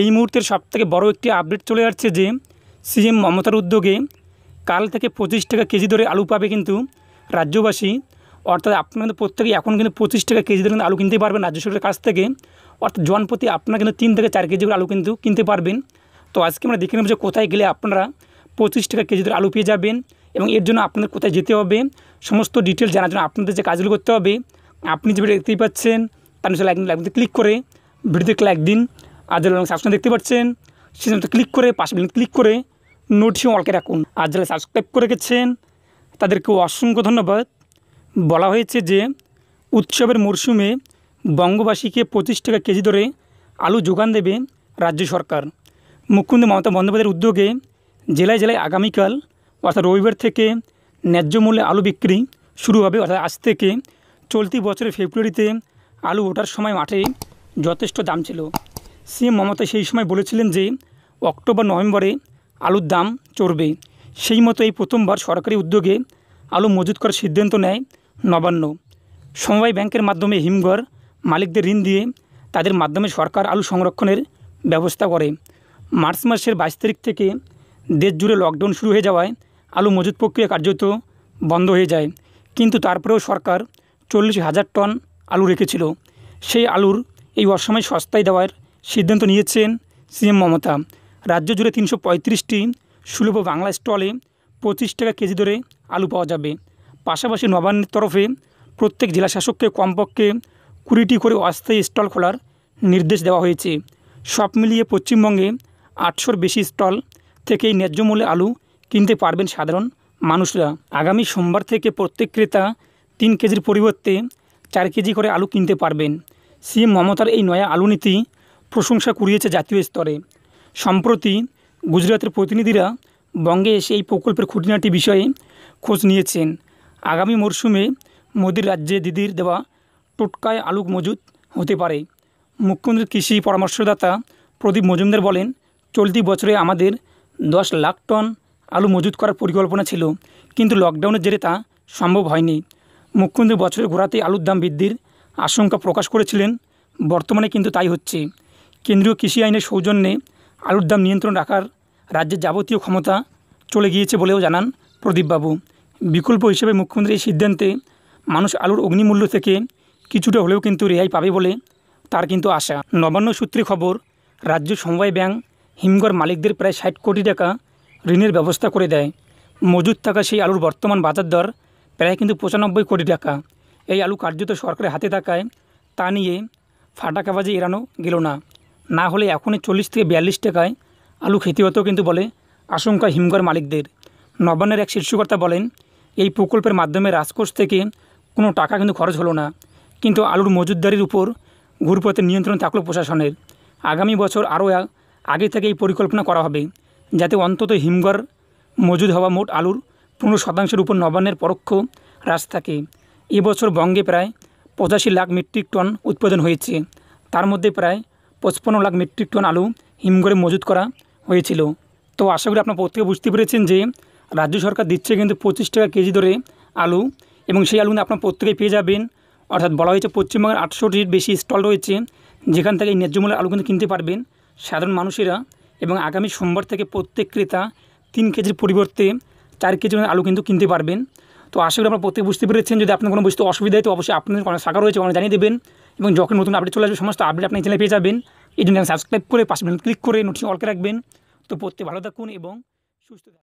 এই মুহূর্তের সবথেকে বড় একটি আপডেট চলে আসছে যে সিএম মমতার উদ্যোগে কাল থেকে পঁচিশ টাকা কেজি দরে আলু পাবে কিন্তু রাজ্যবাসী অর্থাৎ আপনাদের প্রত্যেকে এখন কিন্তু পঁচিশ টাকা কেজি দরে আলু কিনতে পারবেন রাজ্য সরকারের কাছ থেকে অর্থাৎ জনপ্রতি আপনারা কিন্তু তিন থেকে চার কেজি করে আলু কিন্তু কিনতে পারবেন তো আজকে আমরা দেখে নেব যে কোথায় গেলে আপনারা পঁচিশ টাকা কেজি দরে আলু পেয়ে যাবেন এবং এর জন্য আপনাদের কোথায় যেতে হবে সমস্ত ডিটেলস জানার জন্য আপনাদের যে কাজগুলো করতে হবে আপনি যে ভিডিও দেখতেই পাচ্ছেন তার নিচে লাইক লাইক ক্লিক করে ভিডিওতে লাইক দিন আর যারা সাবস্ক্রাইব দেখতে পাচ্ছেন সেজন্য ক্লিক করে পাশে ক্লিক করে নোটিশ অলকে রাখুন আর যারা সাবস্ক্রাইব করে গেছেন তাদেরকে অসংখ্য ধন্যবাদ বলা হয়েছে যে উৎসবের মরশুমে বঙ্গবাসীকে পঁচিশ টাকা কেজি ধরে আলু যোগান দেবে রাজ্য সরকার মুখ্যমন্ত্রী মমতা বন্দ্যোপাধ্যায়ের উদ্যোগে জেলায় জেলায় আগামীকাল অর্থাৎ রবিবার থেকে ন্যায্য মূল্যে আলু বিক্রি শুরু হবে অর্থাৎ আজ থেকে চলতি বছরের ফেব্রুয়ারিতে আলু ওঠার সময় মাঠে যথেষ্ট দাম ছিল সিএম মমতা সেই সময় বলেছিলেন যে অক্টোবর নভেম্বরে আলুর দাম চড়বে সেই মতো এই প্রথমবার সরকারি উদ্যোগে আলু মজুত করার সিদ্ধান্ত নেয় নবান্ন সমবায় ব্যাংকের মাধ্যমে হিমঘর মালিকদের ঋণ দিয়ে তাদের মাধ্যমে সরকার আলু সংরক্ষণের ব্যবস্থা করে মার্চ মাসের বাইশ তারিখ থেকে দেশ জুড়ে লকডাউন শুরু হয়ে যাওয়ায় আলু মজুত প্রক্রিয়া কার্যত বন্ধ হয়ে যায় কিন্তু তারপরেও সরকার চল্লিশ হাজার টন আলু রেখেছিল সেই আলুর এই অসময়ে সস্তায় দেওয়ার সিদ্ধান্ত নিয়েছেন সিএম মমতা রাজ্য জুড়ে তিনশো পঁয়ত্রিশটি সুলভ বাংলা স্টলে পঁচিশ টাকা কেজি ধরে আলু পাওয়া যাবে পাশাপাশি নবান্নের তরফে প্রত্যেক জেলাশাসককে কমপক্ষে কুড়িটি করে অস্থায়ী স্টল খোলার নির্দেশ দেওয়া হয়েছে সব মিলিয়ে পশ্চিমবঙ্গে আটশোর বেশি স্টল থেকেই ন্যায্য মূল্যে আলু কিনতে পারবেন সাধারণ মানুষরা আগামী সোমবার থেকে প্রত্যেক ক্রেতা তিন কেজির পরিবর্তে চার কেজি করে আলু কিনতে পারবেন সিএম মমতার এই নয়া আলু নীতি প্রশংসা কুড়িয়েছে জাতীয় স্তরে সম্প্রতি গুজরাতের প্রতিনিধিরা বঙ্গে এসে এই প্রকল্পের খুঁটিনাটি বিষয়ে খোঁজ নিয়েছেন আগামী মরশুমে মোদীর রাজ্যে দিদির দেওয়া টোটকায় আলুক মজুদ হতে পারে মুখ্যমন্ত্রীর কৃষি পরামর্শদাতা প্রদীপ মজুমদার বলেন চলতি বছরে আমাদের দশ লাখ টন আলু মজুত করার পরিকল্পনা ছিল কিন্তু লকডাউনের জেরে তা সম্ভব হয়নি মুখ্যমন্ত্রী বছরের ঘোরাতেই আলুর দাম বৃদ্ধির আশঙ্কা প্রকাশ করেছিলেন বর্তমানে কিন্তু তাই হচ্ছে কেন্দ্রীয় কৃষি আইনের সৌজন্যে আলুর দাম নিয়ন্ত্রণ রাখার রাজ্যের যাবতীয় ক্ষমতা চলে গিয়েছে বলেও জানান প্রদীপবাবু বিকল্প হিসেবে মুখ্যমন্ত্রীর এই সিদ্ধান্তে মানুষ আলুর অগ্নিমূল্য থেকে কিছুটা হলেও কিন্তু রেহাই পাবে বলে তার কিন্তু আশা নবান্ন সূত্রে খবর রাজ্য সমবায় ব্যাংক হিমঘর মালিকদের প্রায় ষাট কোটি টাকা ঋণের ব্যবস্থা করে দেয় মজুদ থাকা সেই আলুর বর্তমান বাজার দর প্রায় কিন্তু পঁচানব্বই কোটি টাকা এই আলু কার্যত সরকারের হাতে থাকায় তা নিয়ে ফাটাকাবাজি এড়ানো গেল না না হলে এখনই চল্লিশ থেকে বিয়াল্লিশ টাকায় আলু খেতে হতেও কিন্তু বলে আশঙ্কা হিমঘর মালিকদের নবান্নের এক শীর্ষকর্তা বলেন এই প্রকল্পের মাধ্যমে রাজকোষ থেকে কোনো টাকা কিন্তু খরচ হলো না কিন্তু আলুর মজুদদারির উপর ঘুরপথের নিয়ন্ত্রণ থাকলো প্রশাসনের আগামী বছর আরও আগে থেকে এই পরিকল্পনা করা হবে যাতে অন্তত হিমঘর মজুদ হওয়া মোট আলুর পনেরো শতাংশের উপর নবান্নের পরোক্ষ হ্রাস থাকে এবছর বঙ্গে প্রায় পঁচাশি লাখ মেট্রিক টন উৎপাদন হয়েছে তার মধ্যে প্রায় পঁচপন্ন লাখ মেট্রিক টন আলু হিমঘরে মজুত করা হয়েছিল তো আশা করি আপনার প্রত্যেকে বুঝতে পেরেছেন যে রাজ্য সরকার দিচ্ছে কিন্তু পঁচিশ টাকা কেজি ধরে আলু এবং সেই আলু আপনার প্রত্যেকেই পেয়ে যাবেন অর্থাৎ বলা হয়েছে পশ্চিমবঙ্গের আটশোটির বেশি স্টল রয়েছে যেখান থেকে ন্যায্য মূল্যের আলু কিন্তু কিনতে পারবেন সাধারণ মানুষেরা এবং আগামী সোমবার থেকে প্রত্যেক ক্রেতা তিন কেজির পরিবর্তে চার কেজি আলু কিন্তু কিনতে পারবেন তো আশা করি আপনার প্রত্যেকে বুঝতে পেরেছেন যদি আপনার কোনো বুঝতে অসুবিধা হয় তো অবশ্যই আপনাদের কোনো শাখা রয়েছে কোনো জানিয়ে দেবেন এবং যখন নতুন আপডেট চলে আসবে সমস্ত আপডেট আপনি চ্যানেলে পেয়ে যাবেন এই জন্য সাবস্ক্রাইব করে পাশে ক্লিক করে নোটিফিকেশন অল করে রাখবেন তো পড়তে ভালো থাকুন এবং সুস্থ